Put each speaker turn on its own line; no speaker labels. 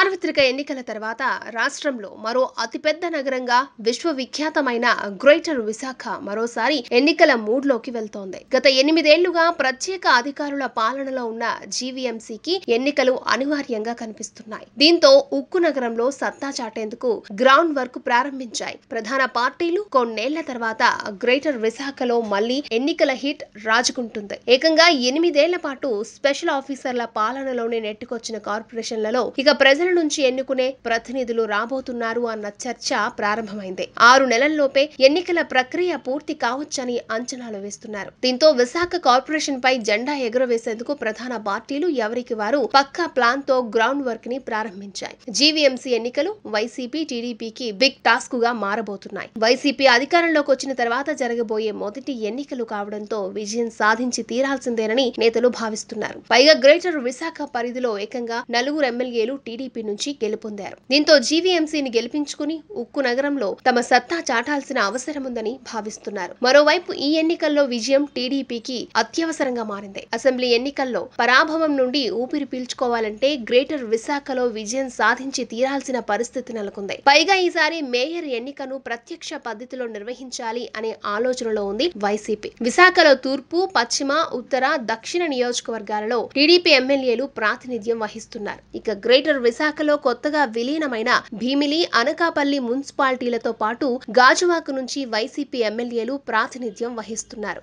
సార్వత్రిక ఎన్నికల తర్వాత రాష్ట్రంలో మరో అతిపెద్ద నగరంగా విశ్వవిఖ్యాతమైన గ్రేటర్ విశాఖ మరోసారి ఎన్నికల మూడ్లోకి వెళ్తోంది గత ఎనిమిదేళ్లుగా ప్రత్యేక అధికారుల పాలనలో ఉన్న జీవీఎంసీకి ఎన్నికలు అనివార్యంగా కనిపిస్తున్నాయి దీంతో ఉక్కు నగరంలో సత్తా చాటేందుకు గ్రౌండ్ వర్క్ ప్రారంభించాయి ప్రధాన పార్టీలు కొన్నేళ్ల తర్వాత గ్రేటర్ విశాఖలో మళ్లీ ఎన్నికల హిట్ రాజుకుంటుంది ఏకంగా ఎనిమిదేళ్ల పాటు స్పెషల్ ఆఫీసర్ల పాలనలోనే నెట్టుకొచ్చిన కార్పొరేషన్లలో ఇక ప్రజల ప్రజల నుంచి ఎన్నుకునే ప్రతినిధులు రాబోతున్నారు అన్న చర్చ ప్రారంభమైంది ఆరు నెలల్లోపే ఎన్నికల ప్రక్రియ పూర్తి కావచ్చని అంచనాలు వేస్తున్నారు దీంతో విశాఖ కార్పొరేషన్ పై జెండా ఎగురవేసేందుకు ప్రధాన పార్టీలు ఎవరికి వారు పక్కా ప్లాన్ తో గ్రౌండ్ వర్క్ ని ప్రారంభించాయి జీవీఎంసీ ఎన్నికలు వైసీపీ టీడీపీకి బిగ్ టాస్క్ గా మారబోతున్నాయి వైసీపీ అధికారంలోకి వచ్చిన తర్వాత జరగబోయే మొదటి ఎన్నికలు కావడంతో విజయం సాధించి తీరాల్సిందేనని నేతలు భావిస్తున్నారు పైగా గ్రేటర్ విశాఖ పరిధిలో ఏకంగా నలుగురు ఎమ్మెల్యేలు టీడీపీ బీజేపీ నుంచి గెలుపొందారు దీంతో జీవీఎంసీని గెలిపించుకుని ఉక్కు నగరంలో తమ సత్తా చాటాల్సిన అవసరం ఉందని భావిస్తున్నారు మరోవైపు ఈ ఎన్నికల్లో విజయం టీడీపీకి అత్యవసరంగా మారింది అసెంబ్లీ ఎన్నికల్లో పరాభవం నుండి ఊపిరి పీల్చుకోవాలంటే గ్రేటర్ విశాఖలో విజయం సాధించి తీరాల్సిన పరిస్థితి నెలకొంది పైగా ఈసారి మేయర్ ఎన్నికను ప్రత్యక్ష పద్ధతిలో నిర్వహించాలి అనే ఆలోచనలో ఉంది వైసీపీ విశాఖలో తూర్పు పశ్చిమ ఉత్తర దక్షిణ నియోజకవర్గాలలో టీడీపీ ఎమ్మెల్యేలు ప్రాతినిధ్యం వహిస్తున్నారు ఇక గ్రేటర్ విశాఖ శాఖలో కొత్తగా విలీనమైన భీమిలి అనకాపల్లి మున్సిపాలిటీలతో పాటు గాజువాక నుంచి వైసీపీ ఎమ్మెల్యేలు ప్రాతినిధ్యం వహిస్తున్నారు